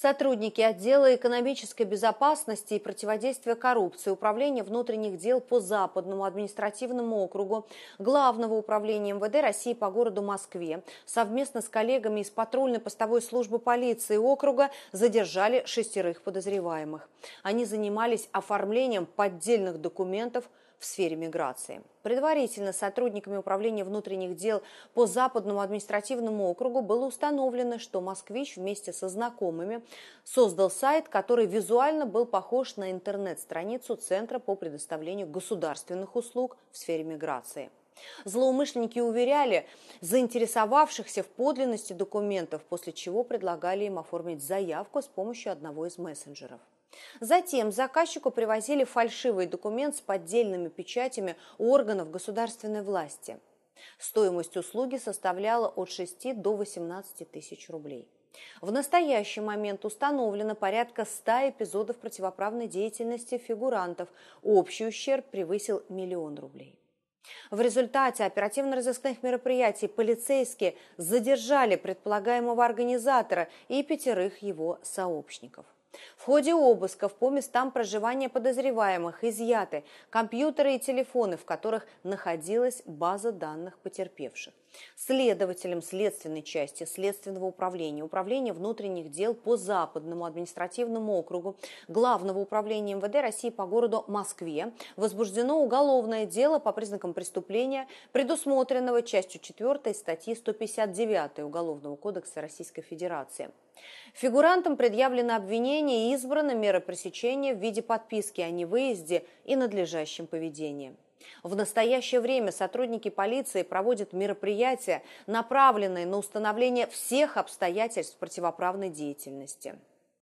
Сотрудники отдела экономической безопасности и противодействия коррупции Управления внутренних дел по Западному административному округу Главного управления МВД России по городу Москве совместно с коллегами из патрульно-постовой службы полиции округа задержали шестерых подозреваемых. Они занимались оформлением поддельных документов в сфере миграции. Предварительно сотрудниками Управления внутренних дел по Западному административному округу было установлено, что «Москвич» вместе со знакомыми создал сайт, который визуально был похож на интернет-страницу Центра по предоставлению государственных услуг в сфере миграции. Злоумышленники уверяли заинтересовавшихся в подлинности документов, после чего предлагали им оформить заявку с помощью одного из мессенджеров. Затем заказчику привозили фальшивый документ с поддельными печатями органов государственной власти. Стоимость услуги составляла от 6 до 18 тысяч рублей. В настоящий момент установлено порядка 100 эпизодов противоправной деятельности фигурантов. Общий ущерб превысил миллион рублей. В результате оперативно-розыскных мероприятий полицейские задержали предполагаемого организатора и пятерых его сообщников. В ходе обысков по местам проживания подозреваемых изъяты компьютеры и телефоны, в которых находилась база данных потерпевших следователем следственной части Следственного управления, Управления внутренних дел по Западному административному округу Главного управления МВД России по городу Москве возбуждено уголовное дело по признакам преступления, предусмотренного частью 4 статьи 159 Уголовного кодекса Российской Федерации. Фигурантам предъявлено обвинение и избрана мера пресечения в виде подписки о невыезде и надлежащем поведении. В настоящее время сотрудники полиции проводят мероприятия, направленные на установление всех обстоятельств противоправной деятельности.